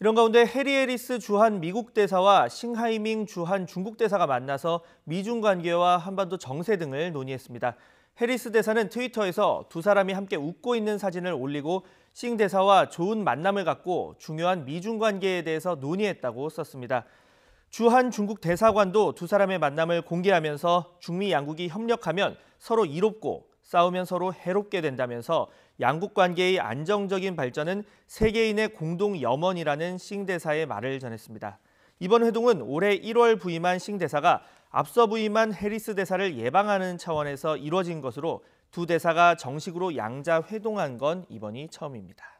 이런 가운데 해리 에리스 주한 미국 대사와 싱하이밍 주한 중국 대사가 만나서 미중 관계와 한반도 정세 등을 논의했습니다. 해리스 대사는 트위터에서 두 사람이 함께 웃고 있는 사진을 올리고 싱 대사와 좋은 만남을 갖고 중요한 미중 관계에 대해서 논의했다고 썼습니다. 주한 중국 대사관도 두 사람의 만남을 공개하면서 중미 양국이 협력하면 서로 이롭고 싸우면 서로 해롭게 된다면서 양국 관계의 안정적인 발전은 세계인의 공동 염원이라는 싱 대사의 말을 전했습니다. 이번 회동은 올해 1월 부임한 싱 대사가 앞서 부임한 해리스 대사를 예방하는 차원에서 이뤄진 것으로 두 대사가 정식으로 양자 회동한 건 이번이 처음입니다.